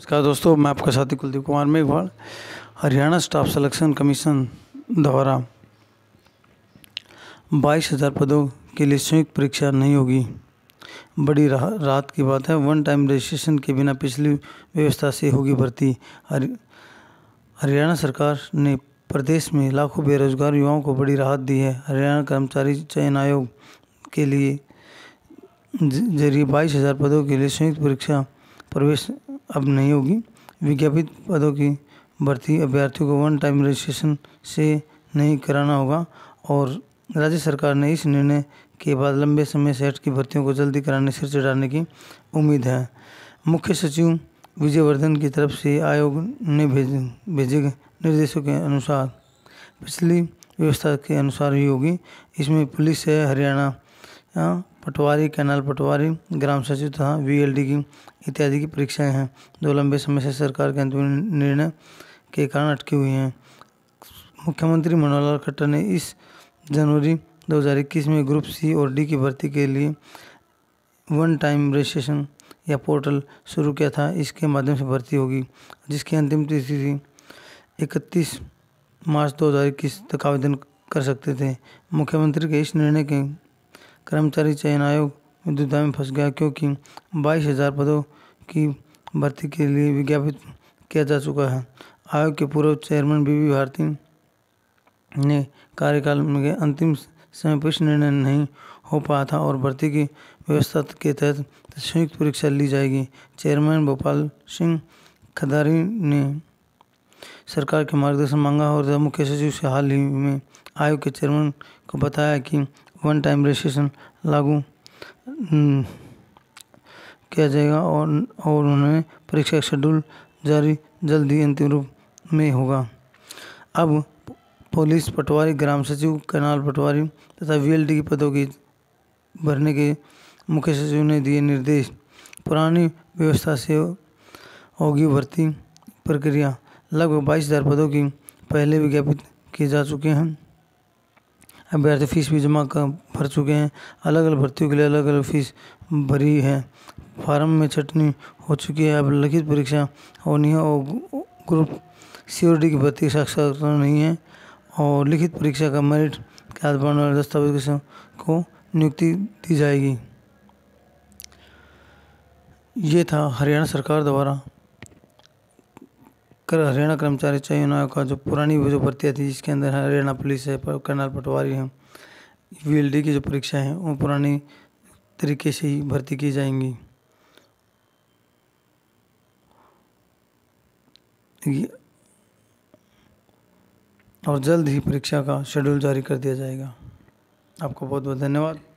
नमस्कार दोस्तों मैं आपका साथी Kuldeep Kumar Meghwal Haryana staff selection commission द्वारा बाईस हज़ार पदों के लिए संयुक्त परीक्षा नहीं होगी बड़ी राहत की बात है वन टाइम रजिस्ट्रेशन के बिना पिछली व्यवस्था से होगी भर्ती हरियाणा सरकार ने प्रदेश में लाखों बेरोजगार युवाओं को बड़ी राहत दी है हरियाणा कर्मचारी चयन आयोग के लिए जरिए बाईस हज़ार पदों के लिए संयुक्त परीक्षा प्रवेश अब नहीं होगी विज्ञापित पदों की भर्ती अभ्यर्थियों को वन टाइम रजिस्ट्रेशन से नहीं कराना होगा और राज्य सरकार ने इस निर्णय के बाद लंबे समय सेट की भर्तियों को जल्दी कराने सिर चढ़ाने की उम्मीद है मुख्य सचिव विजयवर्धन की तरफ से आयोग ने भेजे भेजे निर्देशों के अनुसार पिछली व्यवस्था के अनुसार ही होगी इसमें पुलिस है हरियाणा हाँ, पटवारी कैनाल पटवारी ग्राम सचिव तथा वीएलडी की इत्यादि की परीक्षाएं हैं जो लंबे समय से सरकार के अंतिम निर्णय के कारण अटकी हुई हैं मुख्यमंत्री मनोहर लाल खट्टर ने इस जनवरी 2021 में ग्रुप सी और डी की भर्ती के लिए वन टाइम रजिस्ट्रेशन या पोर्टल शुरू किया था इसके माध्यम से भर्ती होगी जिसकी अंतिम तिथि इकतीस मार्च इक्कीस तक आवेदन कर सकते थे मुख्यमंत्री के इस निर्णय के कर्मचारी चयन आयोग में दुविधा में फंस गया क्योंकि बाईस हजार पदों की भर्ती के लिए विज्ञापित किया जा चुका है आयोग के पूर्व चेयरमैन बी वी भारती ने कार्यकाल में अंतिम समय पर निर्णय नहीं हो पाया था और भर्ती की व्यवस्था के तहत संयुक्त परीक्षा ली जाएगी चेयरमैन भोपाल सिंह खदारी ने सरकार के मार्गदर्शन मांगा और मुख्य सचिव से हाल ही में आयोग के चेयरमैन को बताया कि वन टाइम रजिस्ट्रेशन लागू हम्म, किया जाएगा और और उन्होंने परीक्षा शेड्यूल जारी जल्द ही अंतिम रूप में होगा अब पुलिस पटवारी ग्राम सचिव करनाल पटवारी तथा वीएलडी के पदों की भरने के मुख्य सचिव ने दिए निर्देश पुरानी व्यवस्था से होगी भर्ती प्रक्रिया लगभग बाईस हज़ार पदों की पहले विज्ञापित किए जा चुके हैं अभ्यर्थी फ़ीस भी जमा कर भर चुके हैं अलग अलग भर्तियों के लिए अलग अलग फ़ीस भरी है फार्म में छटनी हो चुकी है अब लिखित परीक्षा होनी है और ग्रुप सी ओर डी की भर्ती साक्षात नहीं है और लिखित परीक्षा का मेरिट के आधार पर दस्तावेज दस्तावेजों को नियुक्ति दी जाएगी ये था हरियाणा सरकार द्वारा कर हरियाणा कर्मचारी चयन आयोग का जो पुरानी जो भर्ती आती है जिसके अंदर हरियाणा पुलिस है कर्नल पटवारी है वी की जो परीक्षा है वो पुरानी तरीके से ही भर्ती की जाएंगी और जल्द ही परीक्षा का शेड्यूल जारी कर दिया जाएगा आपका बहुत बहुत धन्यवाद